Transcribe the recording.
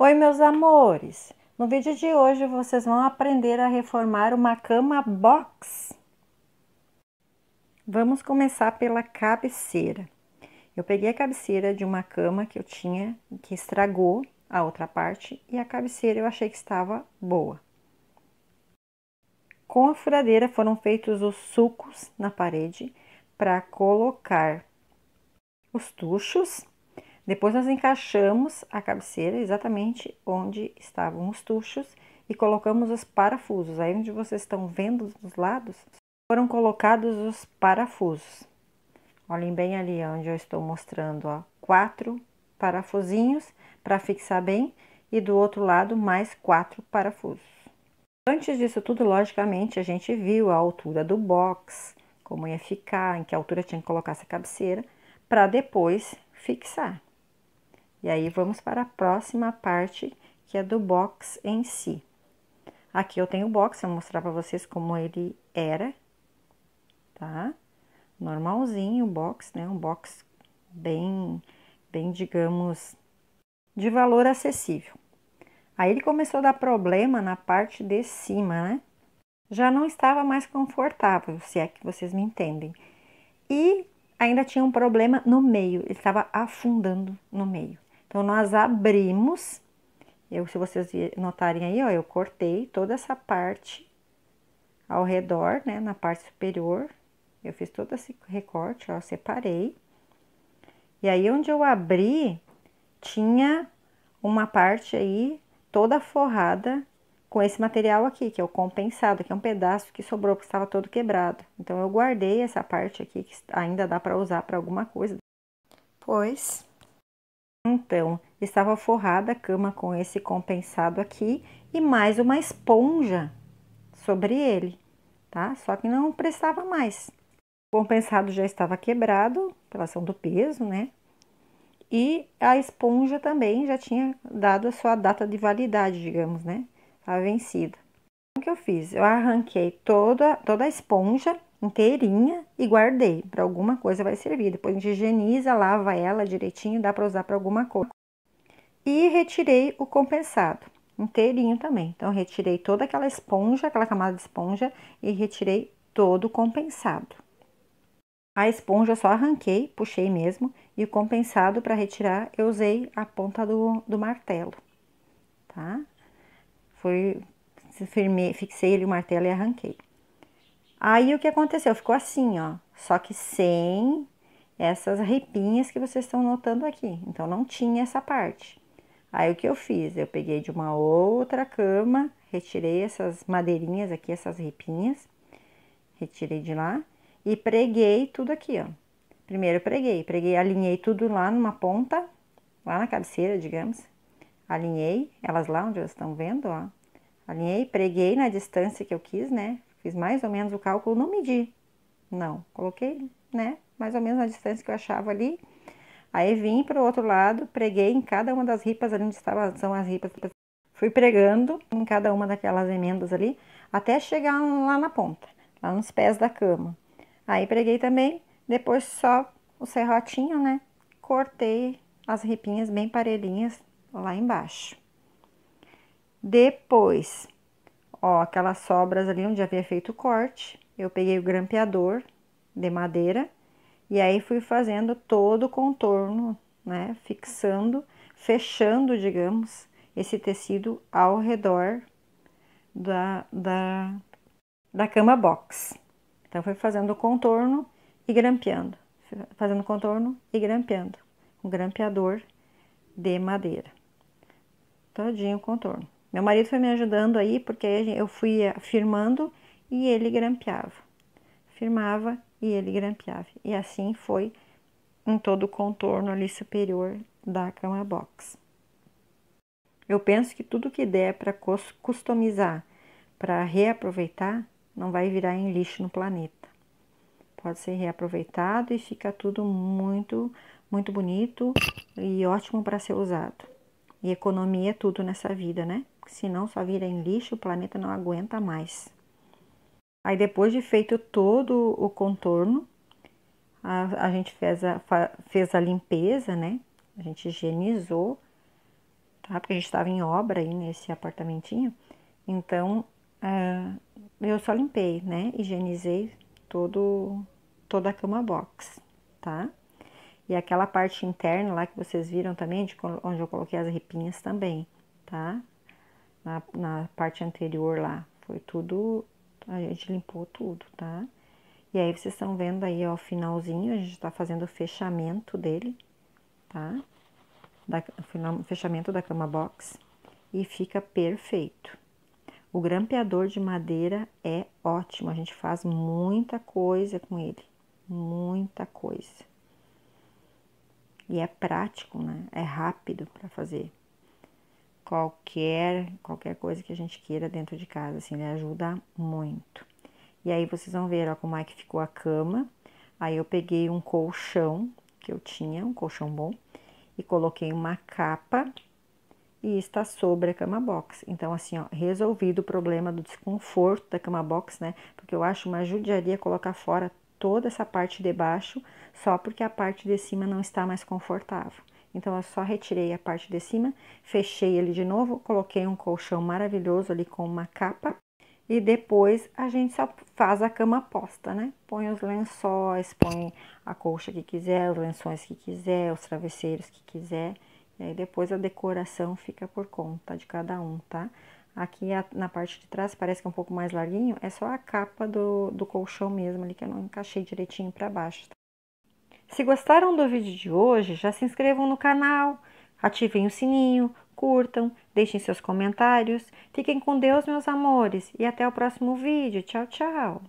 Oi, meus amores! No vídeo de hoje vocês vão aprender a reformar uma cama box. Vamos começar pela cabeceira. Eu peguei a cabeceira de uma cama que eu tinha, que estragou a outra parte, e a cabeceira eu achei que estava boa. Com a furadeira foram feitos os sucos na parede para colocar os tuchos depois nós encaixamos a cabeceira exatamente onde estavam os tuchos e colocamos os parafusos. Aí onde vocês estão vendo dos lados, foram colocados os parafusos. Olhem bem ali onde eu estou mostrando, ó, quatro parafusinhos para fixar bem e do outro lado mais quatro parafusos. Antes disso tudo, logicamente, a gente viu a altura do box, como ia ficar, em que altura tinha que colocar essa cabeceira, para depois fixar. E aí, vamos para a próxima parte, que é do box em si. Aqui eu tenho o box, eu vou mostrar para vocês como ele era, tá? Normalzinho o box, né? Um box bem, bem, digamos, de valor acessível. Aí ele começou a dar problema na parte de cima, né? Já não estava mais confortável, se é que vocês me entendem. E ainda tinha um problema no meio, ele estava afundando no meio. Então, nós abrimos, eu, se vocês notarem aí, ó, eu cortei toda essa parte ao redor, né, na parte superior. Eu fiz todo esse recorte, ó, separei. E aí, onde eu abri, tinha uma parte aí toda forrada com esse material aqui, que é o compensado, que é um pedaço que sobrou, que estava todo quebrado. Então, eu guardei essa parte aqui, que ainda dá para usar para alguma coisa. Pois, então, estava forrada a cama com esse compensado aqui e mais uma esponja sobre ele, tá? Só que não prestava mais. O compensado já estava quebrado pela ação do peso, né? E a esponja também já tinha dado a sua data de validade, digamos, né? Estava vencida. O que eu fiz? Eu arranquei toda, toda a esponja inteirinha e guardei. Para alguma coisa vai servir. Depois a gente higieniza, lava ela direitinho, dá para usar para alguma coisa. E retirei o compensado inteirinho também. Então, retirei toda aquela esponja, aquela camada de esponja e retirei todo o compensado. A esponja eu só arranquei, puxei mesmo, e o compensado para retirar eu usei a ponta do, do martelo, tá? Foi firmei, fixei ele o martelo e arranquei. Aí o que aconteceu? Ficou assim, ó, só que sem essas ripinhas que vocês estão notando aqui. Então não tinha essa parte. Aí o que eu fiz? Eu peguei de uma outra cama, retirei essas madeirinhas aqui, essas ripinhas, retirei de lá e preguei tudo aqui, ó. Primeiro preguei, preguei, alinhei tudo lá numa ponta, lá na cabeceira, digamos. Alinhei elas lá onde vocês estão vendo, ó. Alinhei, preguei na distância que eu quis, né? Fiz mais ou menos o cálculo, não medi, não. Coloquei, né? Mais ou menos na distância que eu achava ali. Aí vim para o outro lado, preguei em cada uma das ripas ali onde estava, são as ripas. Fui pregando em cada uma daquelas emendas ali, até chegar lá na ponta, lá nos pés da cama. Aí preguei também, depois só o serrotinho, né? Cortei as ripinhas bem parelhinhas lá embaixo. Depois, ó, aquelas sobras ali onde havia feito o corte, eu peguei o grampeador de madeira e aí fui fazendo todo o contorno, né? Fixando, fechando, digamos, esse tecido ao redor da, da, da cama box. Então, fui fazendo o contorno e grampeando, fazendo contorno e grampeando, um grampeador de madeira. Todinho o contorno. Meu marido foi me ajudando aí, porque eu fui firmando e ele grampeava. Firmava e ele grampeava. E assim foi em todo o contorno ali superior da cama box. Eu penso que tudo que der para customizar, para reaproveitar, não vai virar em lixo no planeta. Pode ser reaproveitado e fica tudo muito, muito bonito e ótimo para ser usado. E economia é tudo nessa vida, né? senão só vira em lixo, o planeta não aguenta mais. Aí depois de feito todo o contorno, a, a gente fez a, fez a limpeza, né? A gente higienizou, tá? Porque a gente estava em obra aí nesse apartamentinho. Então, uh, eu só limpei, né? Higienizei todo, toda a cama box, tá? E aquela parte interna lá que vocês viram também, de, onde eu coloquei as ripinhas também, tá? na, na parte anterior lá. Foi tudo, a gente limpou tudo, tá? E aí, vocês estão vendo aí, ó, o finalzinho, a gente tá fazendo o fechamento dele, tá? Da, final, fechamento da cama box. E fica perfeito. O grampeador de madeira é ótimo, a gente faz muita coisa com ele. Muita coisa. E é prático, né? É rápido para fazer qualquer qualquer coisa que a gente queira dentro de casa, assim, ele né, ajuda muito. E aí vocês vão ver, ó, como é que ficou a cama. Aí eu peguei um colchão que eu tinha, um colchão bom, e coloquei uma capa e está sobre a cama box. Então, assim, ó, resolvido o problema do desconforto da cama box, né? Porque eu acho uma judiaria colocar fora toda essa parte de baixo só porque a parte de cima não está mais confortável. Então, eu só retirei a parte de cima, fechei ele de novo, coloquei um colchão maravilhoso ali com uma capa. E depois a gente só faz a cama posta, né? Põe os lençóis, põe a colcha que quiser, os lençóis que quiser, os travesseiros que quiser. E aí depois a decoração fica por conta de cada um, tá? Aqui na parte de trás parece que é um pouco mais larguinho, é só a capa do, do colchão mesmo ali que eu não encaixei direitinho para baixo, tá? Se gostaram do vídeo de hoje, já se inscrevam no canal, ativem o sininho, curtam, deixem seus comentários. Fiquem com Deus, meus amores, e até o próximo vídeo. Tchau, tchau!